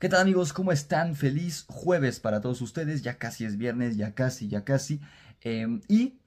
¿Qué tal amigos? ¿Cómo están? Feliz jueves para todos ustedes. Ya casi es viernes, ya casi, ya casi. Em, y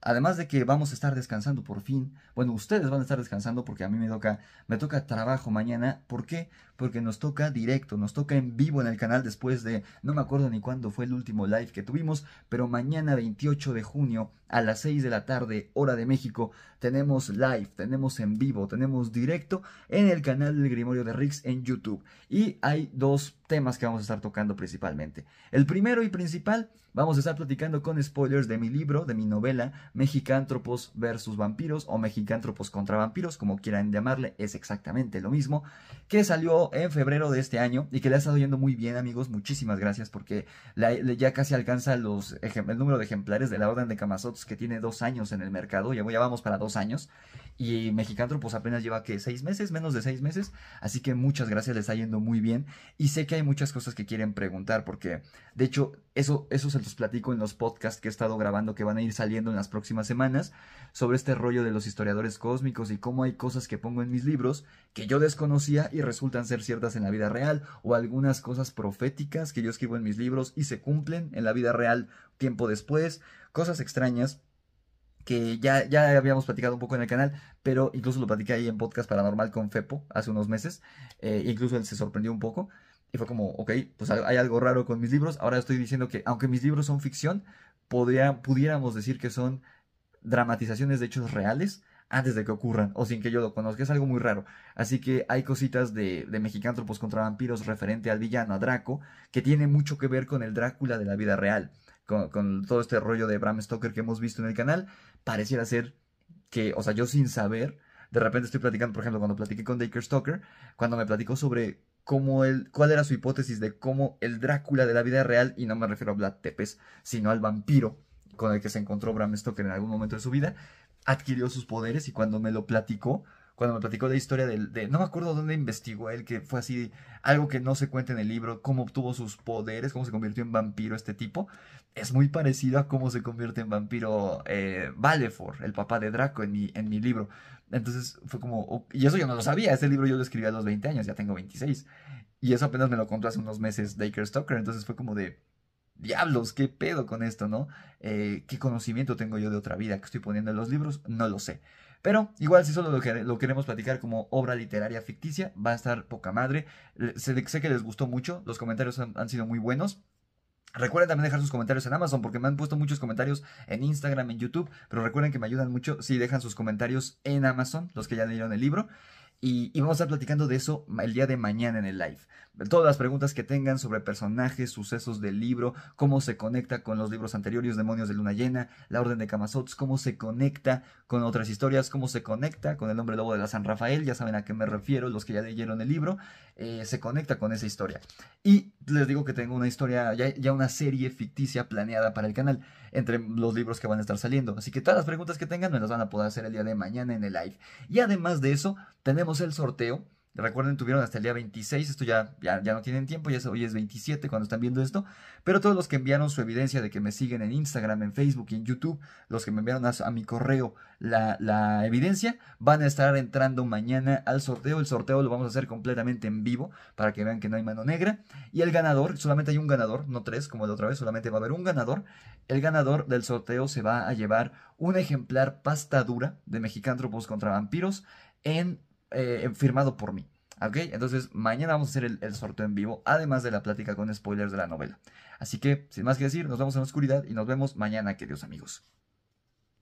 además de que vamos a estar descansando por fin, bueno, ustedes van a estar descansando porque a mí me toca, me toca trabajo mañana. ¿Por qué? porque nos toca directo, nos toca en vivo en el canal después de, no me acuerdo ni cuándo fue el último live que tuvimos, pero mañana 28 de junio a las 6 de la tarde, hora de México, tenemos live, tenemos en vivo, tenemos directo en el canal del Grimorio de Rix en YouTube. Y hay dos temas que vamos a estar tocando principalmente. El primero y principal, vamos a estar platicando con spoilers de mi libro, de mi novela, Mexicántropos versus vampiros o Mexicántropos contra vampiros, como quieran llamarle, es exactamente lo mismo, que salió en febrero de este año y que le ha estado yendo muy bien, amigos. Muchísimas gracias porque ya casi alcanza los, el número de ejemplares de la Orden de camazots que tiene dos años en el mercado. Ya, ya vamos para dos años. Y Mexicantro pues apenas lleva que seis meses, menos de seis meses. Así que muchas gracias, les está yendo muy bien. Y sé que hay muchas cosas que quieren preguntar porque de hecho eso, eso se los platico en los podcasts que he estado grabando que van a ir saliendo en las próximas semanas sobre este rollo de los historiadores cósmicos y cómo hay cosas que pongo en mis libros que yo desconocía y resultan ser ciertas en la vida real o algunas cosas proféticas que yo escribo en mis libros y se cumplen en la vida real tiempo después, cosas extrañas que ya, habíamos platicado un poco en el canal, pero incluso lo platicé ahí en podcast paranormal con Fepo hace unos meses, eh, incluso él se sorprendió un poco y fue como, ok, pues hay algo raro con mis libros, ahora estoy diciendo que aunque mis libros son ficción, podría, pudiéramos decir que son dramatizaciones de hechos reales antes de que ocurran o sin que yo lo conozca, es algo muy raro. Así que hay cositas de, de mexicántropos contra vampiros referente al villano, a Draco, que tiene mucho que ver con el Drácula de la vida real con, todo este rollo de Bram Stoker que hemos visto en el canal, pareciera ser que, o sea, yo sin saber, de repente estoy platicando, por ejemplo, cuando platiqué con Daker Stoker, cuando me platicó sobre cómo el, cuál era su hipótesis de cómo el Drácula de la vida real, y no me refiero a Vlad Tepes, sino al vampiro con el que se encontró Bram Stoker en algún momento de su vida, adquirió sus poderes y cuando me lo platicó, cuando me platicó la historia del, de, no me acuerdo dónde investigó él, que fue así, algo que no se cuenta en el libro, cómo obtuvo sus poderes, cómo se convirtió en vampiro este tipo, es muy parecido a cómo se convierte en vampiro eh, el papá de Draco, en mi, libro. Entonces fue como, y eso yo no lo sabía, ese libro yo lo escribí a los 20 años, ya tengo 26. Y eso apenas me lo contó hace unos meses Daker Stoker, entonces fue como de, diablos, qué pedo con esto, ¿no? Eh, ¿Qué conocimiento tengo yo de otra vida que estoy poniendo en los libros? No lo sé. Pero igual si solo lo, queremos platicar como obra literaria ficticia, va a estar poca madre. Sé, que les gustó mucho, los comentarios han, han sido muy buenos. Recuerden también dejar sus comentarios en Amazon porque me han puesto muchos comentarios en Instagram, en YouTube, pero recuerden que me ayudan mucho si dejan sus comentarios en Amazon, los que ya leyeron el libro. Y, vamos a estar platicando de eso el día de mañana en el live. Todas las preguntas que tengan sobre personajes, sucesos del libro, cómo se conecta con los libros anteriores, Demonios de Luna Llena, La Orden de Kamazots cómo se conecta con otras historias, cómo se conecta con el hombre lobo de la San Rafael, ya saben a qué me refiero, los que ya leyeron el libro, eh, se conecta con esa historia. Y les digo que tengo una historia, ya, ya una serie ficticia planeada para el canal, entre los libros que van a estar saliendo. Así que todas las preguntas que tengan me las van a poder hacer el día de mañana en el live. Y además de eso, tenemos el sorteo. Recuerden, tuvieron hasta el día 26, esto ya, ya, no tienen tiempo, ya hoy es 27 cuando están viendo esto, pero todos los que enviaron su evidencia de que me siguen en Instagram, en Facebook y en YouTube, los que me enviaron a, mi correo la, la, evidencia, van a estar entrando mañana al sorteo, el sorteo lo vamos a hacer completamente en vivo para que vean que no hay mano negra, y el ganador, solamente hay un ganador, no tres como de otra vez, solamente va a haber un ganador, el ganador del sorteo se va a llevar un ejemplar pasta dura de Mexicántropos contra vampiros en eh, eh, firmado por mí. ¿Ok? Entonces mañana vamos a hacer el, el, sorteo en vivo, además de la plática con spoilers de la novela. Así que, sin más que decir, nos vemos en la oscuridad y nos vemos mañana, queridos amigos.